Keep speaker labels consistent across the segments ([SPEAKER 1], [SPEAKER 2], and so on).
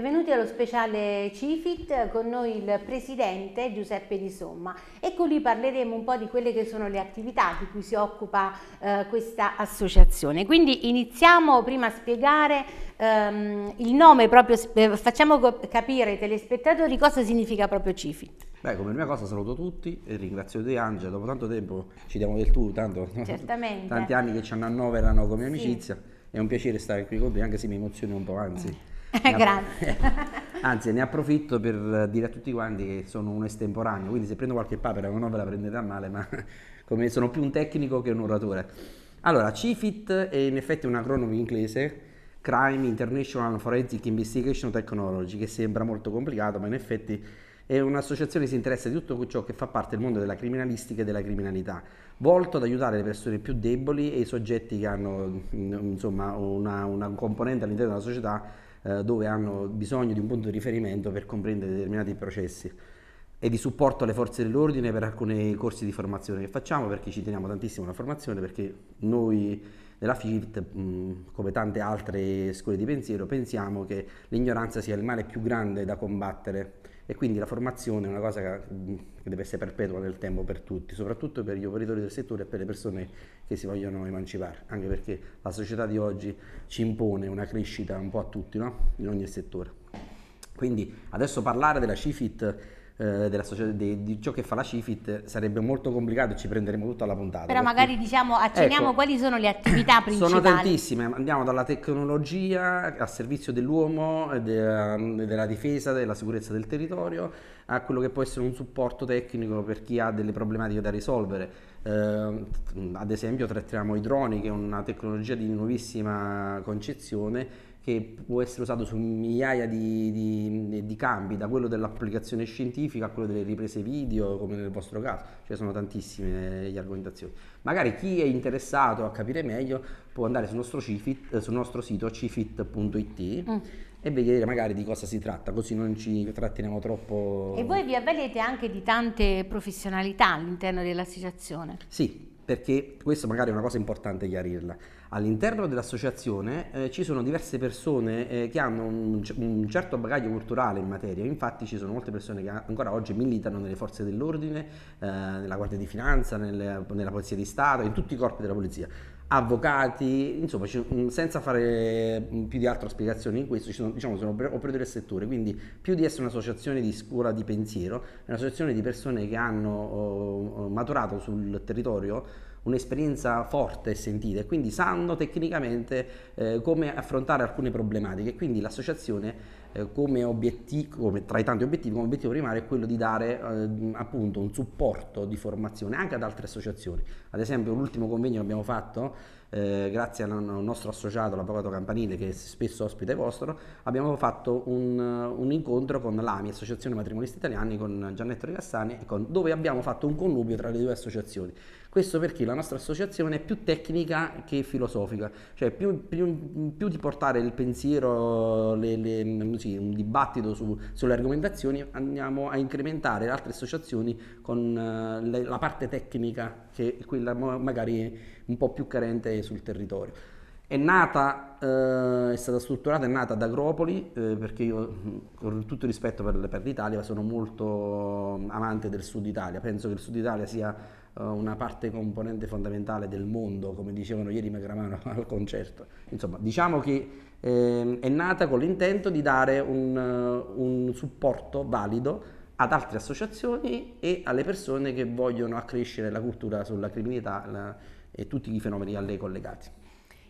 [SPEAKER 1] Benvenuti allo speciale CIFIT, con noi il presidente Giuseppe Di Somma e con lui parleremo un po' di quelle che sono le attività di cui si occupa eh, questa associazione. Quindi iniziamo prima a spiegare ehm, il nome, proprio, eh, facciamo capire ai telespettatori cosa significa proprio CIFIT.
[SPEAKER 2] Beh, come prima cosa saluto tutti e ringrazio te Angela, dopo tanto tempo ci diamo del tu, tanto, tanti anni che ci hanno annoverano come amicizia, sì. è un piacere stare qui con te anche se mi emoziona un po', anzi. Eh.
[SPEAKER 1] Grazie.
[SPEAKER 2] Anzi, ne approfitto per dire a tutti quanti che sono un estemporaneo, quindi se prendo qualche papera non ve la prendete a male, ma come sono più un tecnico che un oratore. Allora, CFIT è in effetti un acronimo inglese, Crime International Forensic Investigation Technology, che sembra molto complicato, ma in effetti è un'associazione che si interessa di tutto ciò che fa parte del mondo della criminalistica e della criminalità, volto ad aiutare le persone più deboli e i soggetti che hanno mm, insomma, una, una componente all'interno della società eh, dove hanno bisogno di un punto di riferimento per comprendere determinati processi e di supporto alle forze dell'ordine per alcuni corsi di formazione che facciamo perché ci teniamo tantissimo alla formazione perché noi nella FIT, come tante altre scuole di pensiero, pensiamo che l'ignoranza sia il male più grande da combattere e quindi la formazione è una cosa mm, che, deve essere perpetua nel tempo per tutti, soprattutto per gli operatori del settore e per le persone che si vogliono emancipare, anche perché la società di oggi ci impone una crescita un po' a tutti, no? in ogni settore. Quindi adesso parlare della CIFIT eh, della società, di, di, ciò che fa la CIFIT sarebbe molto complicato e ci prenderemo tutta la puntata. Però magari
[SPEAKER 1] diciamo, acceniamo ecco, quali sono le attività principali. Sono tantissime,
[SPEAKER 2] andiamo dalla tecnologia a servizio dell'uomo, de, della difesa, della sicurezza del territorio, a quello che può essere un supporto tecnico per chi ha delle problematiche da risolvere. Eh, ad esempio trattiamo i droni che è una tecnologia di nuovissima concezione che può essere usato su migliaia di, di, di, campi, da quello dell'applicazione scientifica a quello delle riprese video, come nel vostro caso, cioè sono tantissime le argomentazioni. Magari chi è interessato a capire meglio può andare sul nostro, cifit, sul nostro sito cifit.it mm. e vedere magari di cosa si tratta, così non ci tratteniamo troppo. E voi
[SPEAKER 1] vi avvalete anche di tante professionalità all'interno dell'associazione?
[SPEAKER 2] Sì, perché questo magari è una cosa importante chiarirla. All'interno dell'associazione eh, ci sono diverse persone eh, che hanno un, un, certo bagaglio culturale in materia, infatti ci sono molte persone che ancora oggi militano nelle forze dell'ordine, eh, nella Guardia di Finanza, nel, nella Polizia di Stato, in tutti i corpi della Polizia avvocati, insomma, mm, senza fare mm, più di altro spiegazioni in questo, ci sono, diciamo, sono operatori del settore, quindi più di essere un'associazione di scuola di pensiero, è un'associazione di persone che hanno oh, oh, maturato sul territorio un'esperienza forte e sentita e quindi sanno tecnicamente eh, come affrontare alcune problematiche. Quindi l'associazione eh, come obiettivo, come, tra i tanti obiettivi, come obiettivo primario è quello di dare eh, appunto un supporto di formazione anche ad altre associazioni. Ad esempio l'ultimo convegno che abbiamo fatto eh, grazie al nostro associato, l'avvocato Campanile, che è spesso ospite vostro, abbiamo fatto un, eh, un incontro con l'AMI, Associazione Matrimonisti Italiani, con Giannetto Ricassani, dove abbiamo fatto un connubio tra le due associazioni. Questo perché la nostra associazione è più tecnica che filosofica, cioè più, più, più di portare il pensiero, le, le, sì, un dibattito su, sulle argomentazioni, andiamo a incrementare le altre associazioni con eh, le, la parte tecnica che è quella magari un po' più carente sul territorio. È nata, eh, è stata strutturata, è nata ad Agropoli, eh, perché io con tutto rispetto per, per l'Italia sono molto amante del sud Italia, penso che il sud Italia sia eh, una parte componente fondamentale del mondo, come dicevano ieri Magramano al concerto. Insomma, diciamo che ehm, è nata con l'intento di dare un, eh, un supporto valido ad altre associazioni e alle persone che vogliono accrescere la cultura sulla criminalità la, e tutti i fenomeni a lei collegati.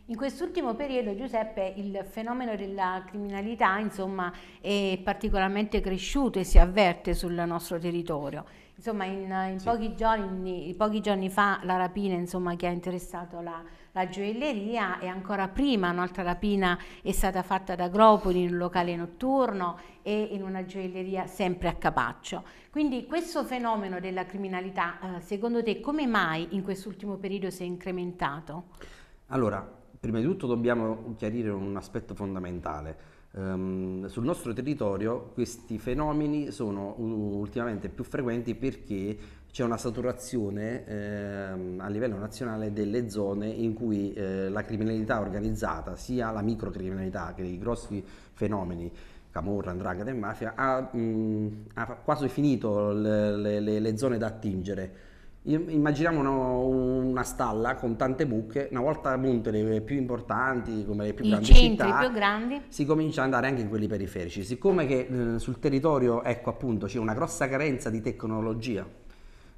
[SPEAKER 1] In quest'ultimo periodo, Giuseppe, il fenomeno della criminalità insomma, è particolarmente cresciuto e si avverte sul nostro territorio. Insomma, in, in sì. pochi, giorni, pochi, giorni, fa la rapina insomma, che ha interessato la la gioielleria e ancora prima un'altra rapina è stata fatta ad Agropoli in un locale notturno e in una gioielleria sempre a Capaccio. Quindi questo fenomeno della criminalità, eh, secondo te, come mai in quest'ultimo periodo si è incrementato?
[SPEAKER 2] Allora, prima di tutto dobbiamo chiarire un aspetto fondamentale. Um, sul nostro territorio questi fenomeni sono ultimamente più frequenti perché c'è una saturazione ehm, a livello nazionale delle zone in cui eh, la criminalità organizzata, sia la microcriminalità che i grossi fenomeni, camorra, andrangheta e mafia, ha, mh, mm, ha quasi finito le, le, le zone da attingere. Immaginiamo una, una, stalla con tante buche, una volta appunto le più importanti, come le più I grandi città, più grandi. si comincia ad andare anche in quelli periferici. Siccome che, eh, sul territorio, ecco appunto, c'è una grossa carenza di tecnologia,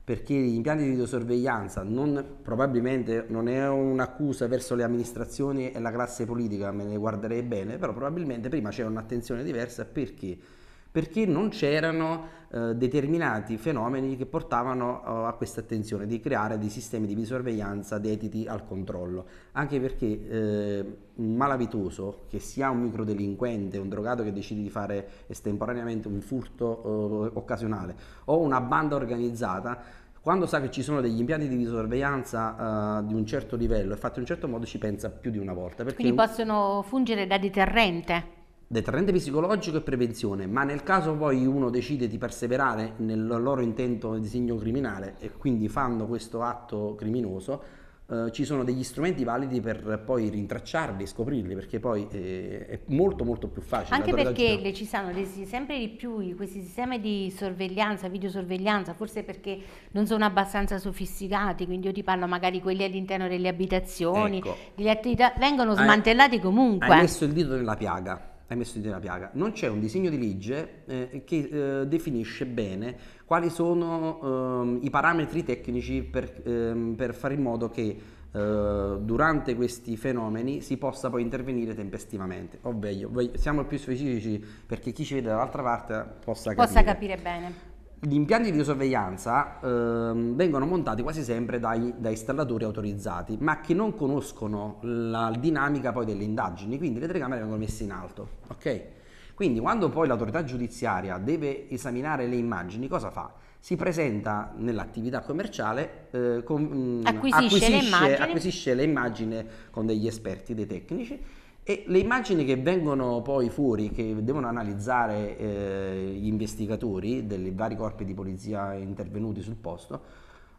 [SPEAKER 2] perché gli impianti di videosorveglianza non, probabilmente non è un'accusa verso le amministrazioni e la classe politica, me ne guarderei bene, però probabilmente prima c'era un'attenzione diversa perché perché non c'erano eh, determinati fenomeni che portavano eh, a questa attenzione di creare dei sistemi di sorveglianza dediti al controllo, anche perché eh, un malavitoso, che sia un microdelinquente, un drogato che decide di fare estemporaneamente un furto eh, occasionale o una banda organizzata, quando sa che ci sono degli impianti di sorveglianza uh, eh, di un certo livello e fatti in un certo modo ci pensa più di una volta. Quindi
[SPEAKER 1] possono fungere da deterrente
[SPEAKER 2] deterrente psicologico e prevenzione, ma nel caso poi uno decide di perseverare nel loro intento di disegno criminale e quindi fanno questo atto criminoso, eh, ci sono degli strumenti validi per poi rintracciarli, scoprirli, perché poi eh, è molto molto più facile. Anche perché
[SPEAKER 1] le, ci sono sempre di più questi sistemi di sorveglianza, videosorveglianza, forse perché non sono abbastanza sofisticati, quindi io ti parlo magari quelli all'interno delle abitazioni, ecco. attività, vengono smantellati hai, comunque. Hai messo
[SPEAKER 2] il dito nella piaga hai messo di una piaga. Non c'è un disegno di legge eh, che eh, definisce bene quali sono ehm, i parametri tecnici per, ehm, per, fare in modo che eh, durante questi fenomeni si possa poi intervenire tempestivamente. Ovvero, siamo più specifici perché chi ci vede dall'altra parte possa, possa capire. capire bene gli impianti di sorveglianza ehm, vengono montati quasi sempre dai, da installatori autorizzati, ma che non conoscono la dinamica poi delle indagini, quindi le telecamere vengono messe in alto, ok? Quindi quando poi l'autorità giudiziaria deve esaminare le immagini, cosa fa? Si presenta nell'attività commerciale, eh, con, acquisisce, mm, acquisisce, le acquisisce le immagini con degli esperti, dei tecnici, e le immagini che vengono poi fuori, che devono analizzare eh, gli investigatori dei vari corpi di polizia intervenuti sul posto,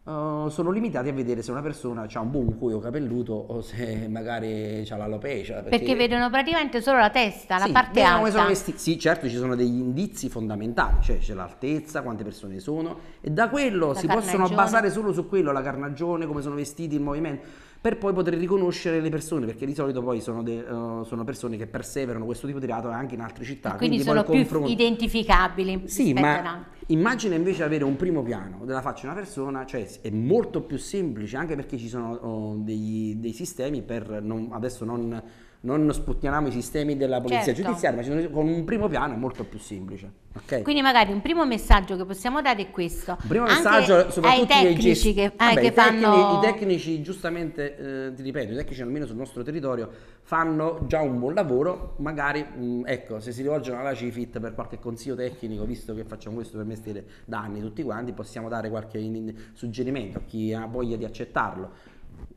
[SPEAKER 2] eh, sono limitate a vedere se una persona ha un buon cuoio capelluto o se magari ha l'alopecia. Perché... perché
[SPEAKER 1] vedono praticamente solo la testa, sì, la parte alta. Vesti...
[SPEAKER 2] Sì, certo ci sono degli indizi fondamentali, cioè c'è l'altezza, quante persone sono e da quello la si carnagione. possono basare solo su quello, la carnagione, come sono vestiti, il movimento per poi poter riconoscere le persone, perché di solito poi sono, de, uh, sono persone che perseverano questo tipo di reato anche in altre città. E quindi, quindi sono più confronto...
[SPEAKER 1] identificabili. Sì, ma
[SPEAKER 2] immagina invece avere un primo piano della faccia di una persona, cioè è molto più semplice, anche perché ci sono uh, degli, dei sistemi per non, adesso non non sputtiamo i sistemi della polizia certo. giudiziaria, ma con un primo piano è molto più semplice. Okay? Quindi
[SPEAKER 1] magari un primo messaggio che possiamo dare è questo. Un primo messaggio soprattutto ai tecnici che, Vabbè, eh, che i tecnici, fanno... I
[SPEAKER 2] tecnici giustamente, eh, ti ripeto, i tecnici almeno sul nostro territorio fanno già un buon lavoro, magari mh, mm, ecco, se si rivolgono alla CIFIT per qualche consiglio tecnico, visto che facciamo questo per mestiere da anni tutti quanti, possiamo dare qualche in, in, suggerimento a chi ha voglia di accettarlo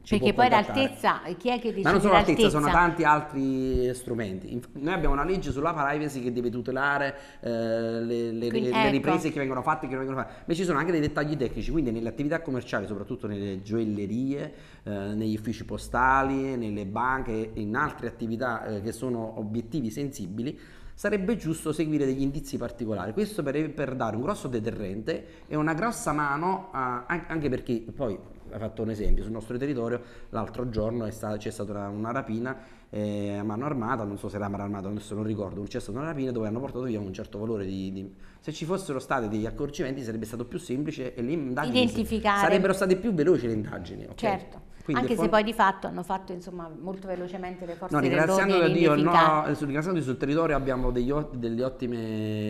[SPEAKER 2] ci Perché poi l'altezza,
[SPEAKER 1] chi è che dice Ma non solo l'altezza, sono tanti
[SPEAKER 2] altri strumenti. Noi abbiamo una legge sulla privacy che deve tutelare eh, le, le, quindi, le, ecco. le, riprese che vengono fatte e che non vengono fatte. Ma ci sono anche dei dettagli tecnici, quindi nelle attività commerciali, soprattutto nelle gioiellerie, eh, negli uffici postali, nelle banche in altre attività eh, che sono obiettivi sensibili, sarebbe giusto seguire degli indizi particolari. Questo per, per dare un grosso deterrente e una grossa mano, a, anche perché poi ha fatto un esempio, sul nostro territorio l'altro giorno stata, c'è stata una, una rapina eh, a mano armata, non so se era a mano armata, adesso non ricordo, c'è stata una rapina dove hanno portato via un certo valore di... di... se ci fossero stati degli accorgimenti sarebbe stato più semplice e le indagini sarebbero state più veloci le indagini. Okay? Certo. Quindi Anche se poi
[SPEAKER 1] di fatto hanno fatto insomma, molto velocemente le forze no, ringraziando dell'ordine Dio, no,
[SPEAKER 2] eh, ringraziando sul territorio abbiamo degli, degli, ottime,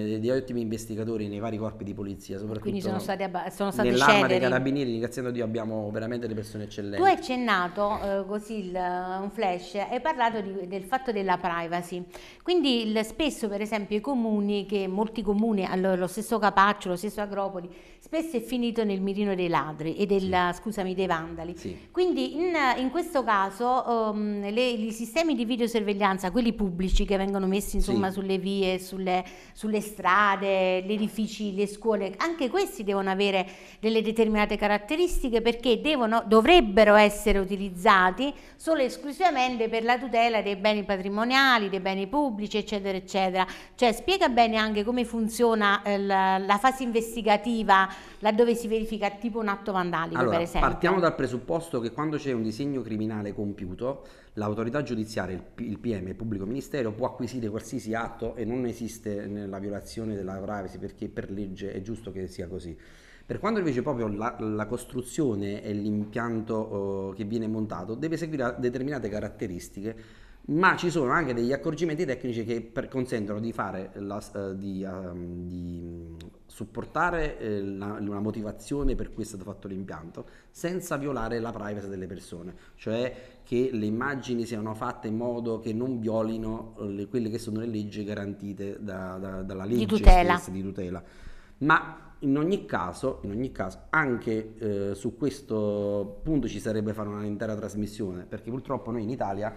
[SPEAKER 2] degli, ottimi investigatori nei vari corpi di polizia soprattutto quindi sono stati, sono stati nell'arma cederi. dei carabinieri ringraziando Dio abbiamo veramente delle persone eccellenti tu hai
[SPEAKER 1] accennato eh, così il, un flash hai parlato di, del fatto della privacy quindi il, spesso per esempio i comuni che molti comuni allo, lo stesso Capaccio lo stesso Agropoli spesso è finito nel mirino dei ladri e del, sì. scusami, dei vandali. Sì. Quindi in, in, questo caso um, le, i sistemi di videosorveglianza, quelli pubblici che vengono messi insomma, sì. sulle vie, sulle, sulle, strade, gli edifici, le scuole, anche questi devono avere delle determinate caratteristiche perché devono, dovrebbero essere utilizzati solo e esclusivamente per la tutela dei beni patrimoniali, dei beni pubblici, eccetera, eccetera. Cioè spiega bene anche come funziona eh, la, la fase investigativa laddove si verifica tipo un atto vandalico,
[SPEAKER 2] allora, per esempio. Partiamo dal presupposto che quando c'è un disegno criminale compiuto, l'autorità giudiziaria, il, PM, il pubblico ministero può acquisire qualsiasi atto e non esiste la violazione della privacy perché per legge è giusto che sia così. Per quanto invece proprio la, la costruzione e l'impianto oh, che viene montato deve seguire determinate caratteristiche ma ci sono anche degli accorgimenti tecnici che per, consentono di, la, eh, di, um, di supportare eh, la, una motivazione per cui è stato fatto l'impianto senza violare la privacy delle persone, cioè che le immagini siano fatte in modo che non violino eh, le, quelle che sono le leggi garantite da, da, dalla legge di tutela. Stessa, di tutela. Ma in ogni, caso, in ogni caso, anche eh, su questo punto ci sarebbe fare un'intera trasmissione, perché purtroppo noi in Italia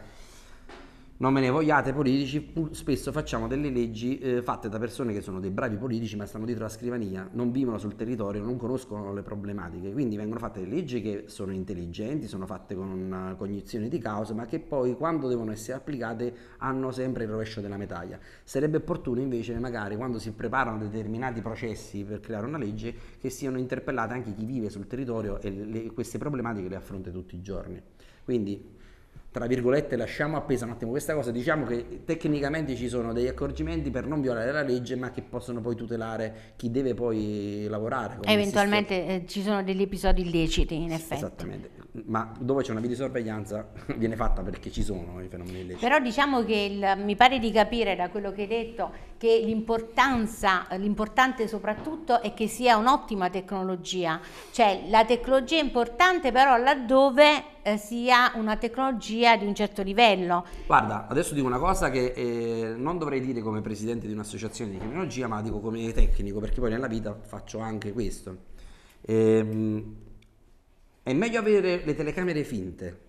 [SPEAKER 2] non me ne vogliate politici, spesso facciamo delle leggi eh, fatte da persone che sono dei bravi politici ma stanno dietro la scrivania, non vivono sul territorio, non conoscono le problematiche, quindi vengono fatte delle leggi che sono intelligenti, sono fatte con una cognizione di causa, ma che poi quando devono essere applicate hanno sempre il rovescio della medaglia. Sarebbe opportuno invece magari quando si preparano determinati processi per creare una legge che siano interpellate anche chi vive sul territorio e le, queste problematiche le affronta tutti i giorni. Quindi tra virgolette lasciamo appesa un attimo questa cosa, diciamo che tecnicamente ci sono degli accorgimenti per non violare la legge ma che possono poi tutelare chi deve poi lavorare. Eventualmente
[SPEAKER 1] eh, ci sono degli episodi
[SPEAKER 2] illeciti in effetti. Esattamente, ma dove c'è una videosorveglianza viene fatta perché ci sono i fenomeni illeciti. Però
[SPEAKER 1] diciamo che il, mi pare di capire da quello che hai detto che l'importanza, l'importante soprattutto è che sia un'ottima tecnologia, cioè la tecnologia è importante però laddove eh, sia una tecnologia di un certo livello.
[SPEAKER 2] Guarda, adesso dico una cosa che eh, non dovrei dire come presidente di un'associazione di criminologia, ma dico come tecnico, perché poi nella vita faccio anche questo. Ehm, è meglio avere le telecamere finte,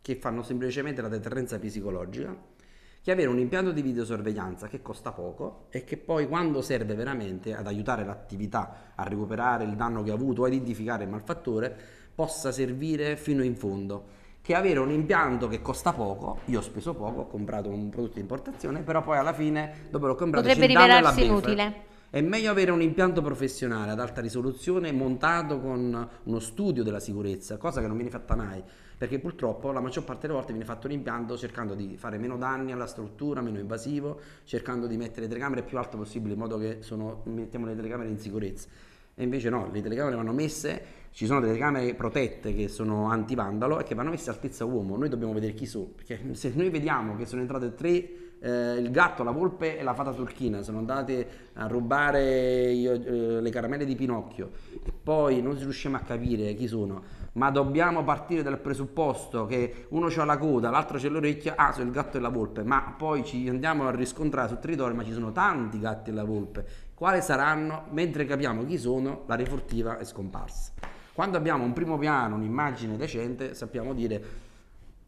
[SPEAKER 2] che fanno semplicemente la deterrenza psicologica, che avere un impianto di videosorveglianza che costa poco e che poi quando serve veramente ad aiutare l'attività a recuperare il danno che ha avuto o a identificare il malfattore, possa servire fino in fondo che avere un impianto che costa poco, io ho speso poco, ho comprato un prodotto di importazione, però poi alla fine, dopo l'ho comprato, potrebbe rivelarsi inutile. È meglio avere un impianto professionale ad alta risoluzione montato con uno studio della sicurezza, cosa che non viene fatta mai, perché purtroppo la maggior parte delle volte viene fatto un impianto cercando di fare meno danni alla struttura, meno invasivo, cercando di mettere le telecamere più alto possibile in modo che sono, mettiamo le telecamere in sicurezza. E invece no, le telecamere vanno messe ci sono delle camere protette che sono antivandalo e che vanno messe altezza uomo. Noi dobbiamo vedere chi sono, perché se noi vediamo che sono entrate tre, eh, il gatto, la volpe e la fata turchina, sono andate a rubare io, eh, le caramelle di Pinocchio e poi non riusciamo a capire chi sono, ma dobbiamo partire dal presupposto che uno c'ha la coda, l'altro c'è l'orecchio, ah, sono il gatto e la volpe, ma poi ci andiamo a riscontrare sul territorio, ma ci sono tanti gatti e la volpe. Quali saranno? Mentre capiamo chi sono, la refurtiva è scomparsa. Quando abbiamo un primo piano, un'immagine decente, sappiamo dire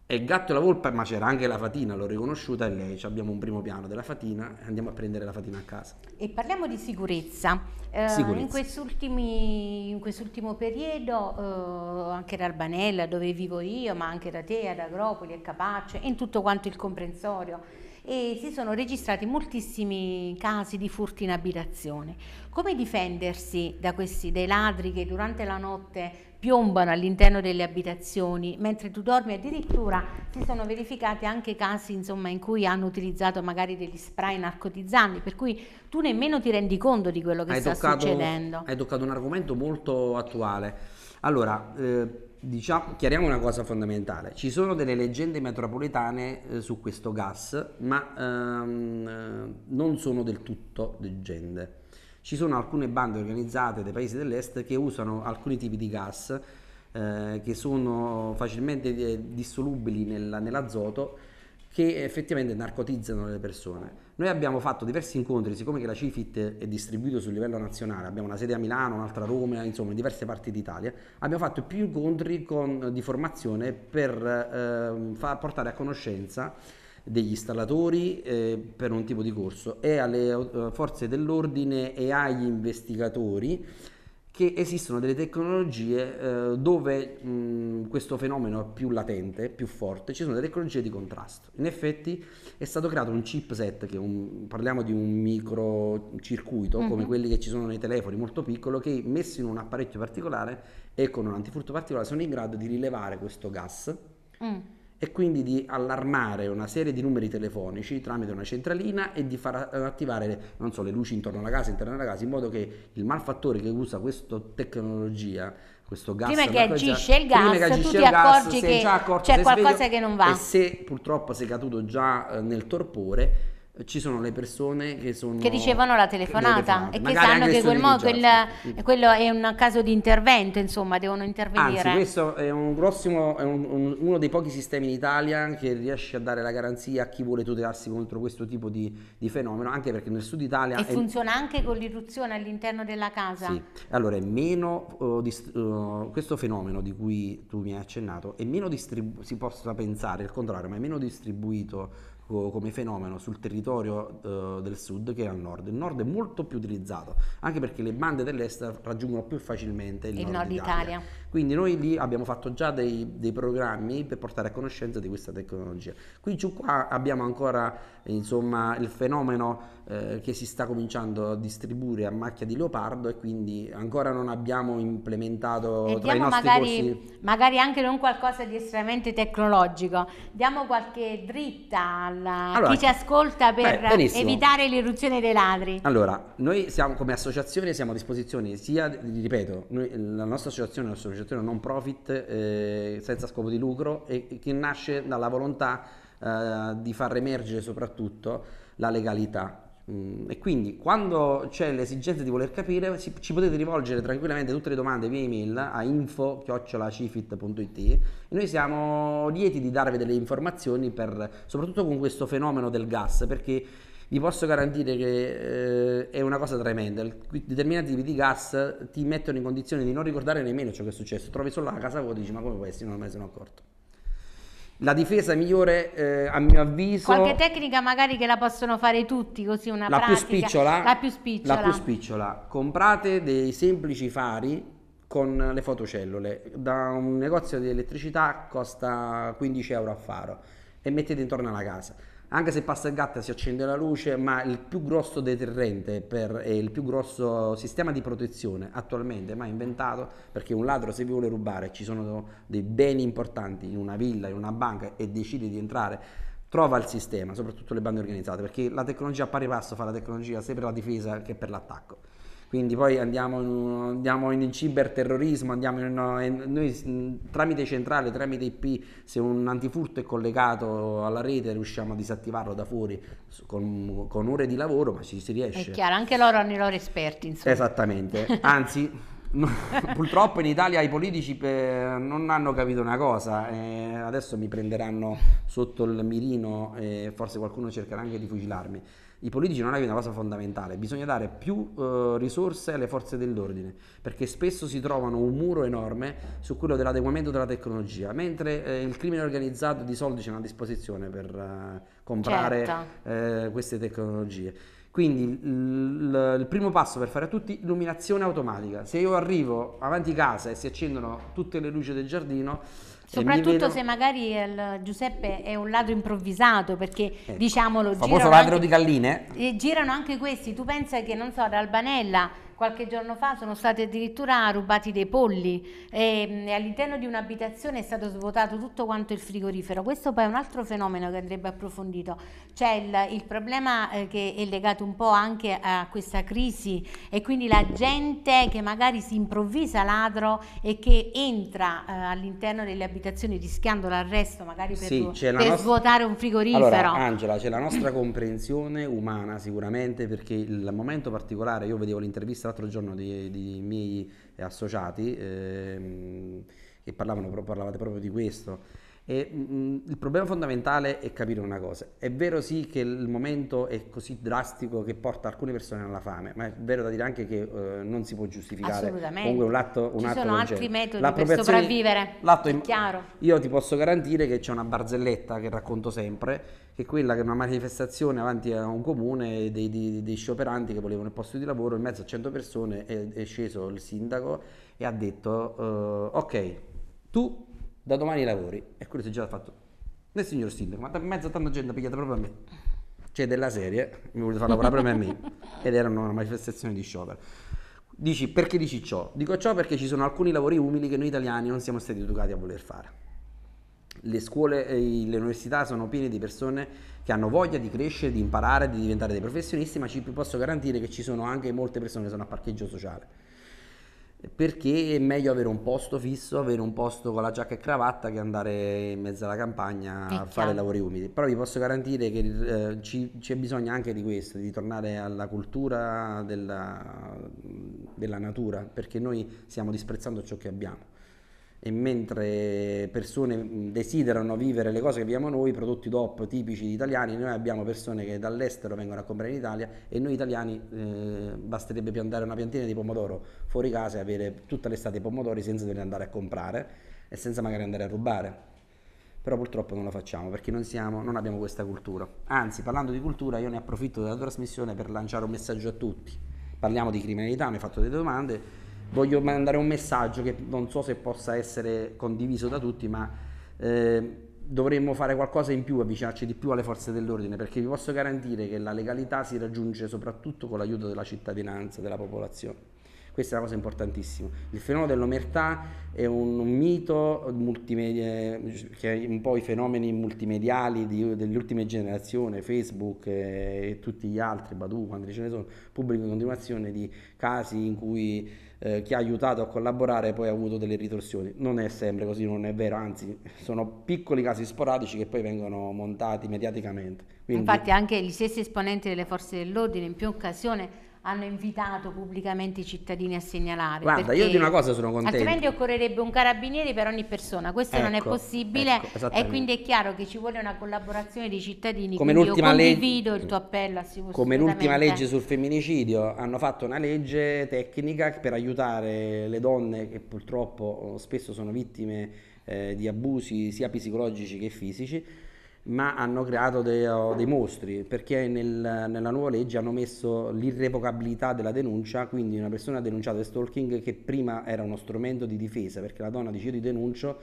[SPEAKER 2] è il gatto e la volpe, ma c'era anche la fatina, l'ho riconosciuta e lei, abbiamo un primo piano della fatina e andiamo a prendere la fatina a casa.
[SPEAKER 1] E parliamo di sicurezza. Eh, In, quest'ultimi, in, quest'ultimo periodo, eh, anche da Albanella, dove vivo io, ma anche da te, ad Agropoli, a Capace, in tutto quanto il comprensorio, e si sono registrati moltissimi casi di furti in abitazione. Come difendersi da questi, dai ladri che durante la notte piombano all'interno delle abitazioni mentre tu dormi addirittura si sono verificati anche casi insomma, in cui hanno utilizzato magari degli spray narcotizzanti per cui tu nemmeno ti rendi conto di quello che hai sta toccato, succedendo
[SPEAKER 2] hai toccato un argomento molto attuale allora eh, diciamo, chiariamo una cosa fondamentale, ci sono delle leggende metropolitane eh, su questo gas, ma ehm, eh, non sono del tutto leggende. Ci sono alcune bande organizzate dei paesi dell'est che usano alcuni tipi di gas eh, che sono facilmente eh, dissolubili nella, nell'azoto che effettivamente narcotizzano le persone. Noi abbiamo fatto diversi incontri, siccome che la CIFIT è distribuita sul livello nazionale, abbiamo una sede a Milano, un'altra a Roma, insomma in diverse parti d'Italia, abbiamo fatto più incontri con, di formazione per eh, fa, portare a conoscenza degli installatori eh, per un tipo di corso e alle uh, forze dell'ordine e agli investigatori che esistono delle tecnologie eh, dove mh, questo fenomeno è più latente, più forte, ci sono delle tecnologie di contrasto. In effetti è stato creato un chipset, che un, parliamo di un microcircuito mm-hmm. come mhm. quelli che ci sono nei telefoni, molto piccolo, che messo in un apparecchio particolare e con un antifurto particolare sono in grado di rilevare questo gas. Mm e quindi di allarmare una serie di numeri telefonici tramite una centralina e di far attivare so, le luci intorno alla casa, intorno alla casa, in modo che il malfattore che usa questa tecnologia questo gas prima che agisce il gas agisce tu ti gas, accorgi che accorto, c'è qualcosa sveglio, che non va e se purtroppo sei caduto già eh, nel torpore ci sono le persone che sono che ricevano
[SPEAKER 1] la telefonata e che Magari sanno che quel mo- quel, eh, quello è un caso di intervento insomma devono intervenire Anzi, questo
[SPEAKER 2] è, un grossimo, è un, un, uno dei pochi sistemi in Italia che riesce a dare la garanzia a chi vuole tutelarsi contro questo tipo di, di fenomeno anche perché nel sud Italia e è... funziona
[SPEAKER 1] anche con l'irruzione all'interno della casa sì.
[SPEAKER 2] allora è meno uh, eh, dist- uh, eh, questo fenomeno di cui tu mi hai accennato è meno distribuito si possa pensare il contrario ma è meno distribuito come fenomeno sul territorio uh, del sud che al nord. Il nord è molto più utilizzato, anche perché le bande dell'est raggiungono più facilmente il, il nord, nord Italia. Italia. Quindi noi lì abbiamo fatto già dei, dei, programmi per portare a conoscenza di questa tecnologia. Qui giù qua abbiamo ancora insomma, il fenomeno eh, che si sta cominciando a distribuire a macchia di leopardo e quindi ancora non abbiamo implementato e tra i nostri magari, corsi...
[SPEAKER 1] magari anche non qualcosa di estremamente tecnologico, diamo qualche dritta a allora, chi ci ascolta per beh, evitare l'irruzione dei ladri.
[SPEAKER 2] Allora, noi siamo come associazione siamo a disposizione sia, ripeto, noi, la nostra associazione è un'associazione non profit eh, senza scopo di lucro e, che nasce dalla volontà eh, di far emergere soprattutto la legalità Mm, e quindi quando c'è l'esigenza di voler capire ci potete rivolgere tranquillamente tutte le domande via email a info.cifit.it e noi siamo lieti di darvi delle informazioni per, soprattutto con questo fenomeno del gas perché vi posso garantire che eh, è una cosa tremenda. Determinati tipi di gas ti mettono in condizione di non ricordare nemmeno ciò che è successo. Trovi solo la casa vuota e dici: Ma come questi? Non me ne sono accorto. La difesa migliore, eh, a mio avviso. Qualche
[SPEAKER 1] tecnica magari che la possono fare tutti, così una la pratica. Più spicciola, la più spicciola. La più
[SPEAKER 2] spicciola. Comprate dei semplici fari con le fotocellule. Da un negozio di elettricità costa 15 euro a faro e mettete intorno alla casa anche se passa il gatto si accende la luce, ma il più grosso deterrente e il più grosso sistema di protezione attualmente mai inventato, perché un ladro se vi vuole rubare, ci sono dei beni importanti in una villa, in una banca e decide di entrare, trova il sistema, soprattutto le bande organizzate, perché la tecnologia a pari passo fa la tecnologia sia per la difesa che per l'attacco. Quindi poi andiamo in, andiamo in ciberterrorismo, andiamo in, in, noi tramite centrale, tramite IP, se un antifurto è collegato alla rete riusciamo a disattivarlo da fuori con, con ore di lavoro, ma ci si riesce. È chiaro,
[SPEAKER 1] anche loro hanno i loro esperti.
[SPEAKER 2] Insomma. Esattamente, anzi purtroppo in Italia i politici eh, non hanno capito una cosa, eh, adesso mi prenderanno sotto il mirino e forse qualcuno cercherà anche di fucilarmi i politici non hanno una cosa fondamentale, bisogna dare più eh, risorse alle forze dell'ordine, perché spesso si trovano un muro enorme su quello dell'adeguamento della tecnologia, mentre eh, il crimine organizzato di soldi c'è a disposizione per eh, comprare certo. Eh, queste tecnologie. Quindi il, il, primo passo per fare a tutti illuminazione automatica. Se io arrivo avanti casa e si accendono tutte le luci del giardino, Soprattutto vedo... se
[SPEAKER 1] magari il Giuseppe è un ladro improvvisato, perché eh, diciamolo... famoso ladro anche, di galline. Eh, girano anche questi, tu pensa che, non so, ad Albanella qualche giorno fa sono stati addirittura rubati dei polli e, mm, e all'interno di un'abitazione è stato svuotato tutto quanto il frigorifero. Questo poi è un altro fenomeno che andrebbe approfondito. C'è il, il, problema eh, che è legato un po' anche a questa crisi e quindi la gente che magari si improvvisa ladro e che entra eh, all'interno delle abitazioni rischiando l'arresto magari per, sì, per nostra... svuotare un frigorifero. Allora, Angela,
[SPEAKER 2] c'è la nostra comprensione umana sicuramente perché il momento particolare, io vedevo l'intervista intervista l'altro giorno dei miei associati ehm, che parlavano, parlavate proprio di questo e, mh, il problema fondamentale è capire una cosa, è vero sì che il momento è così drastico che porta alcune persone alla fame, ma è vero da dire anche che eh, non si può giustificare comunque un lato un Ci atto sono altri genere. metodi per sopravvivere, l'atto è chiaro. Io ti posso garantire che c'è una barzelletta che racconto sempre, che è quella che è una manifestazione avanti a un comune dei, dei, dei scioperanti che volevano il posto di lavoro, in mezzo a 100 persone è, è sceso il sindaco e ha detto eh, ok, tu da domani i lavori. E quello si è già fatto. Nel signor sindaco, ma da mezzo tanta gente pigliata proprio a me. Cioè della serie, mi volete far lavorare proprio a me. Ed era una manifestazione di sciopero. Dici, perché dici ciò? Dico ciò perché ci sono alcuni lavori umili che noi italiani non siamo stati educati a voler fare. Le scuole e le università sono piene di persone che hanno voglia di crescere, di imparare, di diventare dei professionisti, ma ci posso garantire che ci sono anche molte persone che sono a parcheggio sociale perché è meglio avere un posto fisso, avere un posto con la giacca e cravatta che andare in mezzo alla campagna a fare lavori umidi. Però vi posso garantire che eh, ci, c'è bisogno anche di questo, di tornare alla cultura della, della natura, perché noi stiamo disprezzando ciò che abbiamo e mentre persone desiderano vivere le cose che abbiamo noi, prodotti top tipici italiani, noi abbiamo persone che dall'estero vengono a comprare in Italia e noi italiani eh, basterebbe piantare una piantina di pomodoro fuori casa e avere tutta l'estate i pomodori senza dover andare a comprare e senza magari andare a rubare. Però purtroppo non lo facciamo perché non, siamo, non abbiamo questa cultura. Anzi, parlando di cultura, io ne approfitto della trasmissione per lanciare un messaggio a tutti. Parliamo di criminalità, mi hai fatto delle domande voglio mandare un messaggio che non so se possa essere condiviso da tutti, ma eh, dovremmo fare qualcosa in più, avvicinarci di più alle forze dell'ordine, perché vi posso garantire che la legalità si raggiunge soprattutto con l'aiuto della cittadinanza, della popolazione. Questa è una cosa importantissima. Il fenomeno dell'omertà è un, un mito che è un po' i fenomeni multimediali di, delle ultime generazioni, Facebook e, e tutti gli altri, Badu, quando ce ne sono, pubblico in continuazione di casi in cui eh, chi ha aiutato a collaborare poi ha avuto delle ritorsioni. Non è sempre così, non è vero, anzi sono piccoli casi sporadici che poi vengono montati mediaticamente. Quindi... Infatti
[SPEAKER 1] anche gli stessi esponenti delle forze dell'ordine in più occasioni hanno invitato pubblicamente i cittadini a segnalare. Guarda, io di una cosa
[SPEAKER 2] sono contento. Altrimenti
[SPEAKER 1] occorrerebbe un carabinieri per ogni persona, questo ecco, non è ecco, possibile ecco, e quindi è chiaro che ci vuole una collaborazione dei cittadini. Come l'ultima condivido legge, il tuo appello. Come l'ultima legge sul
[SPEAKER 2] femminicidio, hanno fatto una legge tecnica per aiutare le donne che purtroppo spesso sono vittime eh, di abusi sia psicologici che fisici ma hanno creato dei, oh, dei mostri perché nel, nella nuova legge hanno messo l'irrevocabilità della denuncia, quindi una persona ha denunciato stalking che prima era uno strumento di difesa perché la donna dice io ti denuncio,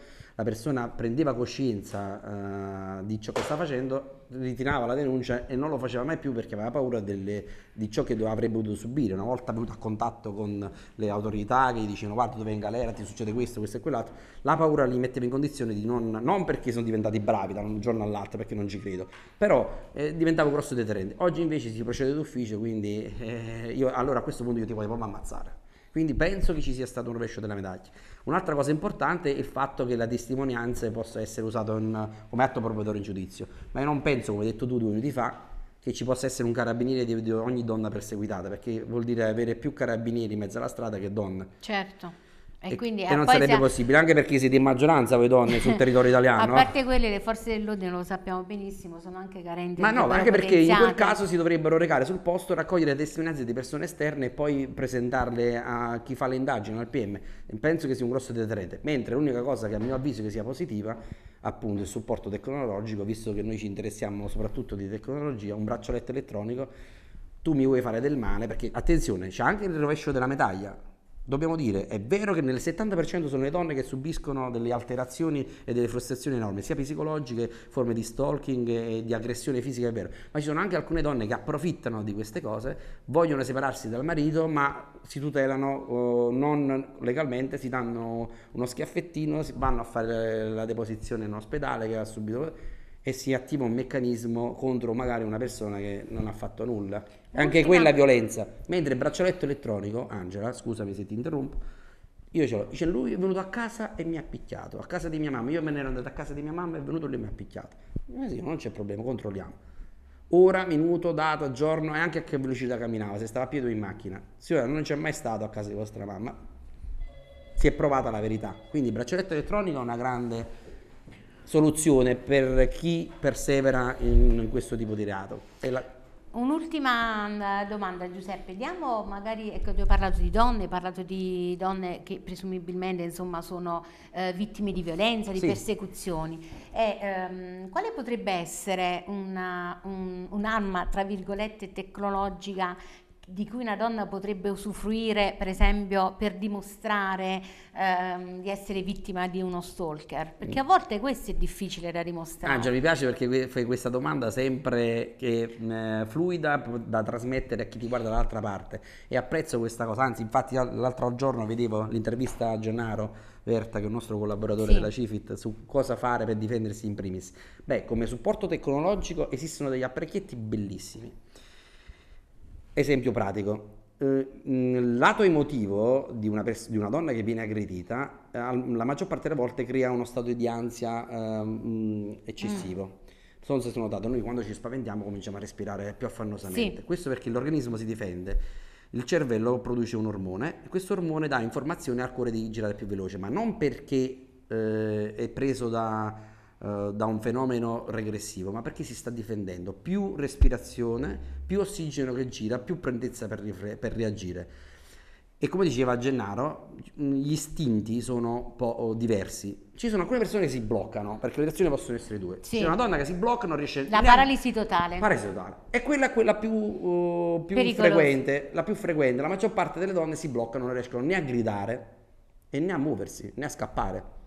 [SPEAKER 2] la persona prendeva coscienza uh, di ciò che sta facendo, ritirava la denuncia e non lo faceva mai più perché aveva paura delle, di ciò che avrebbe dovuto subire. Una volta venuto a contatto con le autorità che gli dicevano guarda dove è in galera, ti succede questo, questo e quell'altro, la paura li metteva in condizione di non, non perché sono diventati bravi da un giorno all'altro, perché non ci credo, però eh, diventava un grosso deterrente. Oggi invece si procede d'ufficio, quindi eh, io, allora a questo punto io ti volevo ammazzare. Quindi penso che ci sia stato un rovescio della medaglia. Un'altra cosa importante è il fatto che la testimonianza possa essere usata in, come atto probatorio in giudizio. Ma io non penso, come hai detto tu due minuti fa, che ci possa essere un carabiniere di, di ogni donna perseguitata, perché vuol dire avere più carabinieri in mezzo alla strada che donne.
[SPEAKER 1] Certo. E, quindi, e ah, non sarebbe se... possibile,
[SPEAKER 2] anche perché siete in maggioranza voi donne sul territorio italiano. a parte
[SPEAKER 1] quelle, le forze dell'ordine lo sappiamo benissimo, sono anche carenti. Ma no, anche perché in quel
[SPEAKER 2] caso si dovrebbero recare sul posto, raccogliere testimonianze di persone esterne e poi presentarle a chi fa le indagini, al PM. Penso che sia un grosso deterrente. Mentre l'unica cosa che a mio avviso che sia positiva, appunto, è il supporto tecnologico, visto che noi ci interessiamo soprattutto di tecnologia, un braccialetto elettronico, tu mi vuoi fare del male, perché attenzione, c'è anche il rovescio della medaglia Dobbiamo dire, è vero che nel 70% sono le donne che subiscono delle alterazioni e delle frustrazioni enormi, sia psicologiche, forme di stalking e di aggressione fisica, è vero, ma ci sono anche alcune donne che approfittano di queste cose, vogliono separarsi dal marito, ma si tutelano eh, non legalmente, si danno uno schiaffettino, vanno a fare la deposizione in ospedale che ha subito e si attiva un meccanismo contro magari una persona che non ha fatto nulla. Anche quella violenza. Mentre il braccialetto elettronico, Angela, scusami se ti interrompo, io ce l'ho. Dice lui è venuto a casa e mi ha picchiato, a casa di mia mamma. Io me ne ero andato a casa di mia mamma, e è venuto lì e mi ha picchiato. Ma eh sì, non c'è problema, controlliamo. Ora, minuto, data, giorno e anche a che velocità camminava, se stava a piedi o in macchina. Signora, non c'è mai stato a casa di vostra mamma. Si è provata la verità. Quindi il braccialetto elettronico è una grande soluzione per chi persevera in questo tipo di reato. la,
[SPEAKER 1] Un'ultima mm, domanda Giuseppe, diamo magari, ecco tu hai parlato di donne, hai parlato di donne che presumibilmente insomma, sono eh, vittime di violenza, di sì. persecuzioni, e, ehm, quale potrebbe essere un'arma un, un tra virgolette tecnologica di cui una donna potrebbe usufruire, per esempio, per dimostrare ehm, di essere vittima di uno stalker? Perché a mm. volte questo è difficile da dimostrare. Angela, ah, mi
[SPEAKER 2] piace perché fai questa domanda sempre che, mh, mm, eh, fluida da trasmettere a chi ti guarda dall'altra parte e apprezzo questa cosa, anzi infatti l'altro giorno vedevo l'intervista a Gennaro Verta, che è un nostro collaboratore sì. della Cifit, su cosa fare per difendersi in primis. Beh, come supporto tecnologico esistono degli apparecchietti bellissimi Esempio pratico. Il eh, lato emotivo di una, di una, donna che viene aggredita, eh, la maggior parte delle volte crea uno stato di ansia um, eccessivo. Mm. Non so se sono notato, noi quando ci spaventiamo cominciamo a respirare più affannosamente. Sì. Questo perché l'organismo si difende. Il cervello produce un ormone e questo ormone dà informazione al cuore di girare più veloce, ma non perché eh, è preso da eh, da un fenomeno regressivo, ma perché si sta difendendo. Più respirazione, più ossigeno che gira, più prendezza per, rifre- per reagire. E come diceva Gennaro, gli istinti sono po- diversi. Ci sono alcune persone che si bloccano, perché le reazioni possono essere due. Sì. C'è una donna che si blocca non riesce... La paralisi
[SPEAKER 1] totale. Paralisi totale. E quella è quella più, uh, più frequente,
[SPEAKER 2] la più frequente. La maggior parte delle donne si bloccano, non riescono né a gridare, e né a muoversi, né a scappare.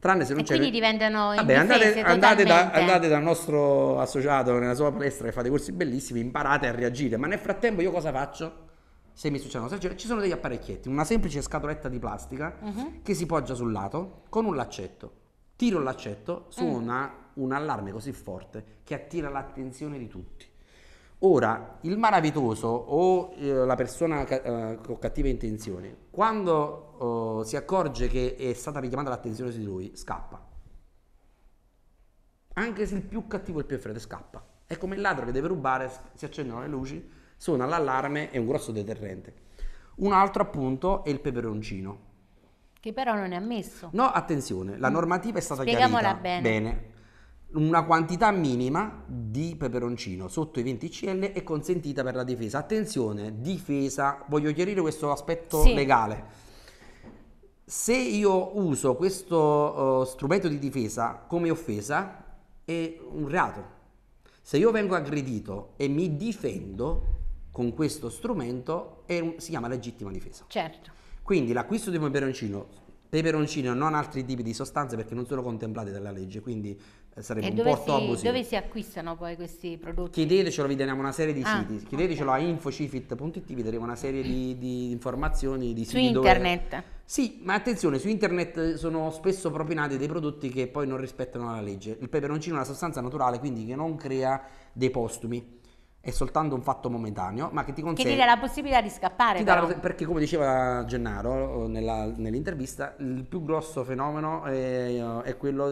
[SPEAKER 2] Tranne se non e c'è... quindi
[SPEAKER 1] diventano Vabbè, andate, andate, da, andate,
[SPEAKER 2] dal nostro associato nella sua palestra che fate corsi bellissimi, imparate a reagire. Ma nel frattempo io cosa faccio? Se mi succede una cosa ci sono degli apparecchietti, una semplice scatoletta di plastica uh-huh. che si poggia sul lato con un laccetto. Tiro laccetto, suona mm. un allarme così forte che attira l'attenzione di tutti. Ora, il maravitoso o eh, la persona ca- eh, con cattive intenzioni, quando eh, si accorge che è stata richiamata l'attenzione su di lui, scappa. Anche se il più cattivo e il più freddo scappa. È come il ladro che deve rubare, si accendono le luci, suona l'allarme, è un grosso deterrente. Un altro appunto è il peperoncino.
[SPEAKER 1] Che però non è ammesso.
[SPEAKER 2] No, attenzione, la mm. normativa è stata Spiegamola chiarita. Bene. bene una quantità minima di peperoncino sotto i 20 cl è consentita per la difesa. Attenzione, difesa, voglio chiarire questo aspetto sì. legale. Se io uso questo uh, strumento di difesa come offesa, è un reato. Se io vengo aggredito e mi difendo con questo strumento, un, si chiama legittima difesa. Certo. Quindi l'acquisto di un peperoncino peperoncino, non altri tipi di sostanze perché non sono contemplate dalla legge, quindi eh, sarebbe e un porto si, abusivo. Dove
[SPEAKER 1] si acquistano poi questi prodotti?
[SPEAKER 2] Chiedetecelo, vi daremo una serie di ah, siti, chiedetecelo okay. a infocifit.it, vi daremo una serie di, di informazioni, di su siti internet. Dove... Sì, ma attenzione, su internet eh, sono spesso propinati dei prodotti che poi non rispettano la legge. Il peperoncino è una sostanza naturale, quindi che non crea dei postumi è soltanto un fatto momentaneo, ma che ti consente... Che ti dà
[SPEAKER 1] la possibilità di scappare. La,
[SPEAKER 2] perché come diceva Gennaro eh, nella, nell'intervista, il più grosso fenomeno è, eh, è quello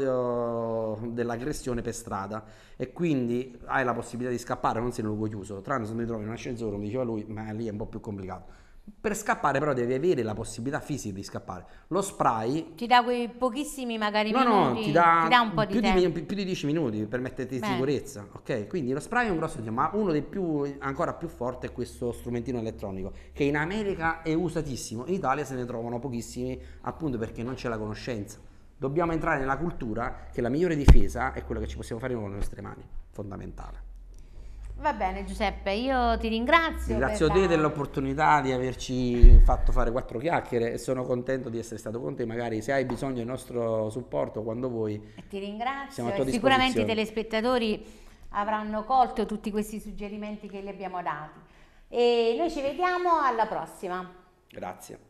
[SPEAKER 2] di, eh, dell'aggressione per strada e quindi hai la possibilità di scappare, non sei in luogo chiuso, tranne se ti trovi in un ascensore, come diceva lui, ma lì è un po' più complicato per scappare però devi avere la possibilità fisica di scappare. Lo spray...
[SPEAKER 1] Ti dà quei pochissimi magari no, minuti. No, ti dà, ti dà un po' di tempo. Di,
[SPEAKER 2] più di 10 minuti per metterti in sicurezza, ok? Quindi lo spray è un grosso tema, ma uno dei più, ancora più forti è questo strumentino elettronico, che in America è usatissimo, in Italia se ne trovano pochissimi appunto perché non c'è la conoscenza. Dobbiamo entrare nella cultura che la migliore difesa è quella che ci possiamo fare con le nostre mani, fondamentale.
[SPEAKER 1] Va bene Giuseppe, io ti ringrazio. Ringrazio te
[SPEAKER 2] dell'opportunità di averci fatto fare quattro chiacchiere e sono contento di essere stato con te. Magari se hai bisogno del nostro supporto quando vuoi.
[SPEAKER 1] E ti ringrazio. E sicuramente i telespettatori avranno colto tutti questi suggerimenti che gli abbiamo dati. E noi ci vediamo alla prossima.
[SPEAKER 2] Grazie.